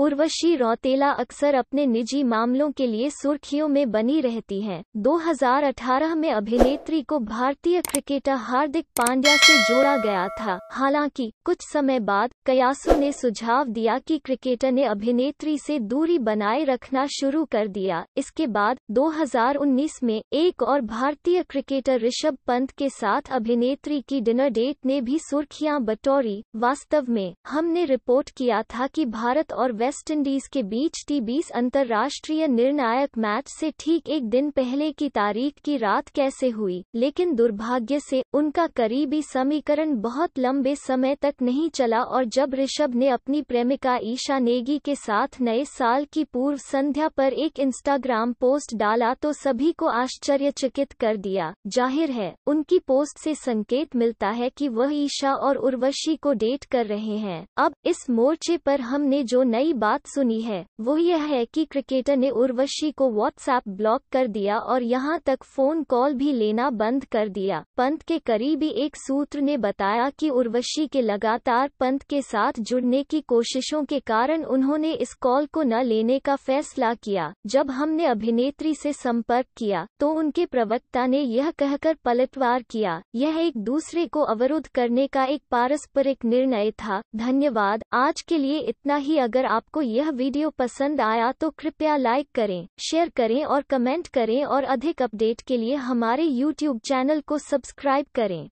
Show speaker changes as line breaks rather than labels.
उर्वशी रौतेला अक्सर अपने निजी मामलों के लिए सुर्खियों में बनी रहती हैं। 2018 में अभिनेत्री को भारतीय क्रिकेटर हार्दिक पांड्या से जोड़ा गया था हालांकि कुछ समय बाद कयासु ने सुझाव दिया कि क्रिकेटर ने अभिनेत्री से दूरी बनाए रखना शुरू कर दिया इसके बाद 2019 में एक और भारतीय क्रिकेटर ऋषभ पंत के साथ अभिनेत्री की डिनर डेट ने भी सुर्खियाँ बटोरी वास्तव में हमने रिपोर्ट किया था कि भारत और वेस्टइंडीज के बीच टी बीस अंतर्राष्ट्रीय निर्णायक मैच से ठीक एक दिन पहले की तारीख की रात कैसे हुई लेकिन दुर्भाग्य से उनका करीबी समीकरण बहुत लंबे समय तक नहीं चला और जब ऋषभ ने अपनी प्रेमिका ईशा नेगी के साथ नए साल की पूर्व संध्या पर एक इंस्टाग्राम पोस्ट डाला तो सभी को आश्चर्यचकित कर दिया जाहिर है उनकी पोस्ट से संकेत मिलता है कि वह ईशा और उर्वशी को डेट कर रहे हैं अब इस मोर्चे पर हमने जो नई बड़ी बात सुनी है वो यह है कि क्रिकेटर ने उर्वशी को व्हाट्सएप ब्लॉक कर दिया और यहाँ तक फोन कॉल भी लेना बंद कर दिया पंत के करीबी एक सूत्र ने बताया कि उर्वशी के लगातार पंत के साथ जुड़ने की कोशिशों के कारण उन्होंने इस कॉल को न लेने का फैसला किया जब हमने अभिनेत्री से संपर्क किया तो उनके प्रवक्ता ने यह कहकर पलटवार किया यह एक दूसरे को अवरुद्ध करने का एक पारस्परिक निर्णय था धन्यवाद आज के लिए इतना ही अगर आप आपको यह वीडियो पसंद आया तो कृपया लाइक करें शेयर करें और कमेंट करें और अधिक अपडेट के लिए हमारे यूट्यूब चैनल को सब्सक्राइब करें